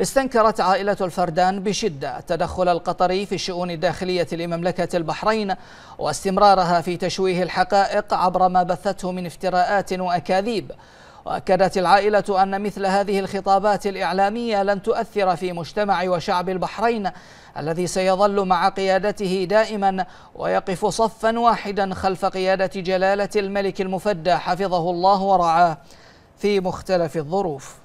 استنكرت عائلة الفردان بشدة التدخل القطري في الشؤون الداخلية لمملكة البحرين واستمرارها في تشويه الحقائق عبر ما بثته من افتراءات وأكاذيب وأكدت العائلة أن مثل هذه الخطابات الإعلامية لن تؤثر في مجتمع وشعب البحرين الذي سيظل مع قيادته دائما ويقف صفا واحدا خلف قيادة جلالة الملك المفدى حفظه الله ورعاه في مختلف الظروف